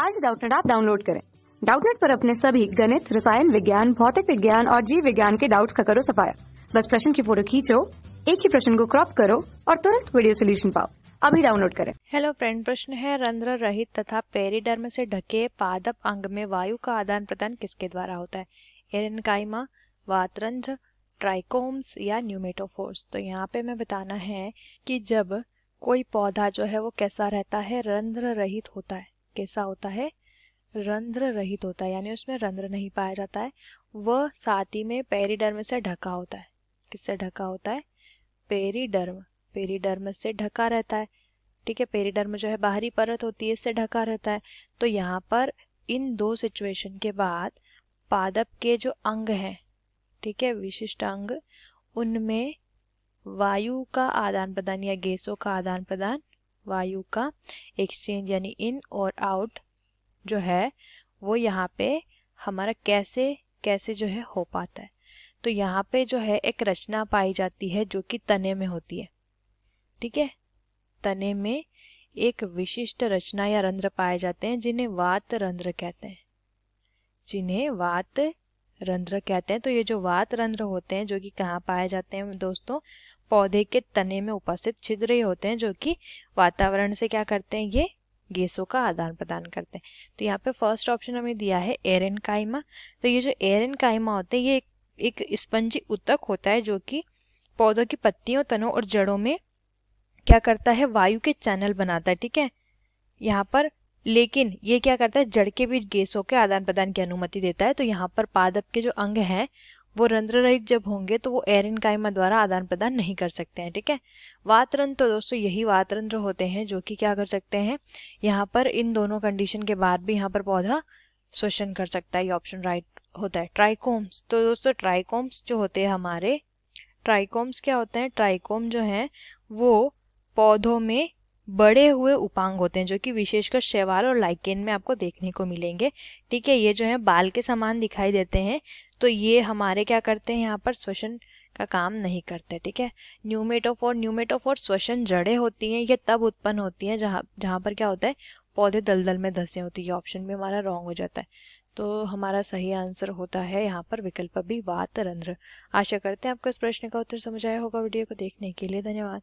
आज डाउटनेट आप डाउनलोड करें डाउटनेट पर अपने सभी गणित रसायन विज्ञान भौतिक विज्ञान और जीव विज्ञान के डाउट्स का करो सफाया बस प्रश्न की फोटो खींचो एक ही प्रश्न को क्रॉप करो और तुरंत वीडियो सोल्यूशन पाओ अभी डाउनलोड करें हेलो फ्रेंड प्रश्न है रंध्र रहित तथा पेरीडर्म से ढके पादप अंग में वायु का आदान प्रदान किसके द्वारा होता है एरनकाइमा वातरंध्र ट्राइकोम्स या न्यूमेटोफोर्स तो यहाँ पे मैं बताना है कि जब कोई पौधा जो है वो कैसा रहता है रंध्र रहित होता है कैसा होता है रंध्र रहित होता है यानी उसमें रंध्र नहीं पाया जाता है वह साथ ही में पेरीडर्म से ढका होता है किससे ढका होता है पेरीडर्म पेरीडर्म से ढका रहता है ठीक है पेरीडर्म जो है बाहरी परत होती है इससे ढका रहता है तो यहाँ पर इन दो सिचुएशन के बाद पादप के जो अंग हैं ठीक है विशिष्ट अंग उनमें वायु का आदान प्रदान या गैसों का आदान प्रदान वायु का एक्सचेंज यानी इन और आउट जो है वो यहाँ पे हमारा कैसे कैसे जो है हो पाता है तो यहाँ पे जो है एक रचना पाई जाती है जो कि तने में होती है ठीक है तने में एक विशिष्ट रचना या रंध्र पाए जाते हैं जिन्हें वात रंध्र कहते हैं जिन्हें वात रंध्र कहते हैं तो ये जो वात रंध्र होते हैं जो कि कहाँ पाए जाते हैं दोस्तों पौधे के तने में उपस्थित छिद्र होते हैं जो कि वातावरण से क्या करते हैं ये गैसों का आदान प्रदान करते हैं तो यहाँ पे फर्स्ट ऑप्शन हमें दिया है एरन कायमा तो ये जो एरन कायमा होते हैं ये एक स्पंजी उत्तक होता है जो कि पौधों की पत्तियों तनों और जड़ों में क्या करता है वायु के चैनल बनाता है ठीक है यहाँ पर लेकिन ये क्या करता है जड़ के बीच गैसों के आदान प्रदान की अनुमति देता है तो यहाँ पर पादप के जो अंग हैं वो रंध्र रहित जब होंगे तो वो एयर इनकाइमा द्वारा आदान प्रदान नहीं कर सकते हैं ठीक है वातरंत्र तो दोस्तों यही वातरंत्र होते हैं जो कि क्या कर सकते हैं यहाँ पर इन दोनों कंडीशन के बाद भी यहाँ पर पौधा शोषण कर सकता है ये ऑप्शन राइट होता है ट्राइकोम्स तो दोस्तों ट्राइकोम्स जो होते हैं हमारे ट्राइकोम्स क्या होते हैं ट्राइकोम जो हैं वो पौधों में बड़े हुए उपांग होते हैं जो कि विशेषकर शैवाल और लाइकेन में आपको देखने को मिलेंगे ठीक है ये जो है बाल के समान दिखाई देते हैं तो ये हमारे क्या करते हैं यहाँ पर श्वसन का काम नहीं करते ठीक है न्यूमेटोफोर न्यूमेटोफोर श्वसन जड़े होती हैं ये तब उत्पन्न होती हैं जहाँ जहाँ पर क्या होता है पौधे दलदल में धसे होती है ऑप्शन भी हमारा रॉन्ग हो जाता है तो हमारा सही आंसर होता है यहाँ पर विकल्प भी वातरंध्र आशा करते हैं आपको इस प्रश्न का उत्तर समझ आया होगा वीडियो को देखने के लिए धन्यवाद